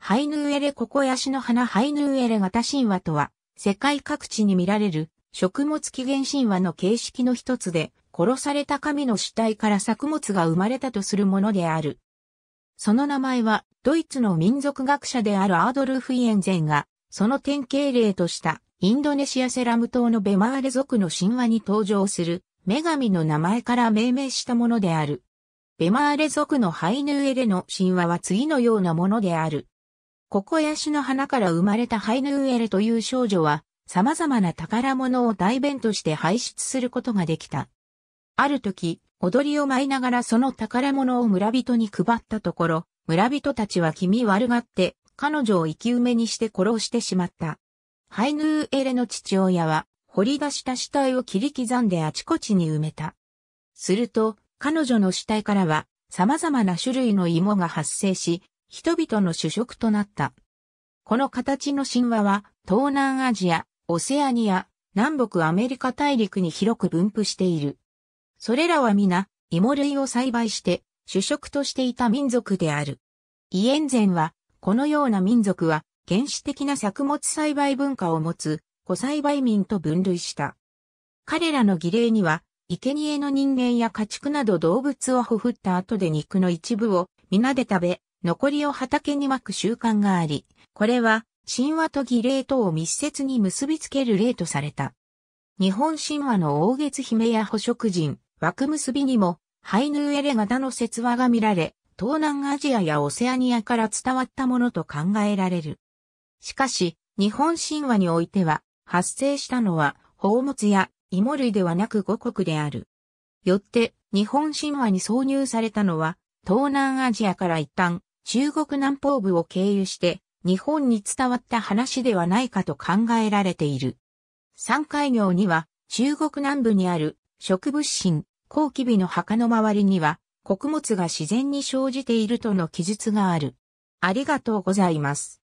ハイヌーエレココヤシの花ハイヌーエレ型神話とは、世界各地に見られる食物起源神話の形式の一つで、殺された神の死体から作物が生まれたとするものである。その名前は、ドイツの民族学者であるアードルフ・イエンゼンが、その典型例とした、インドネシアセラム島のベマーレ族の神話に登場する、女神の名前から命名したものである。ベマーレ族のハイヌーエレの神話は次のようなものである。ココヤシの花から生まれたハイヌーエレという少女は、様々な宝物を代弁として排出することができた。ある時、踊りを舞いながらその宝物を村人に配ったところ、村人たちは気味悪がって、彼女を生き埋めにして殺してしまった。ハイヌーエレの父親は、掘り出した死体を切り刻んであちこちに埋めた。すると、彼女の死体からは、様々な種類の芋が発生し、人々の主食となった。この形の神話は、東南アジア、オセアニア、南北アメリカ大陸に広く分布している。それらは皆、芋類を栽培して、主食としていた民族である。イエンゼンは、このような民族は、原始的な作物栽培文化を持つ、古栽培民と分類した。彼らの儀礼には、生贄の人間や家畜など動物をほふった後で肉の一部を皆で食べ、残りを畑にまく習慣があり、これは神話と儀礼とを密接に結びつける例とされた。日本神話の大月姫や捕食人、枠結びにも、ハイヌーエレ型の説話が見られ、東南アジアやオセアニアから伝わったものと考えられる。しかし、日本神話においては、発生したのは、宝物や芋類ではなく五穀である。よって、日本神話に挿入されたのは、東南アジアから一旦、中国南方部を経由して日本に伝わった話ではないかと考えられている。三海業には中国南部にある植物心、後期日の墓の周りには穀物が自然に生じているとの記述がある。ありがとうございます。